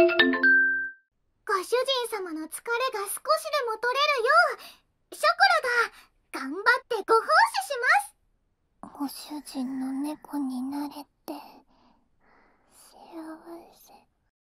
ご主人様の疲れが少しでも取れるようショコラが頑張ってご奉仕しますご主人の猫にな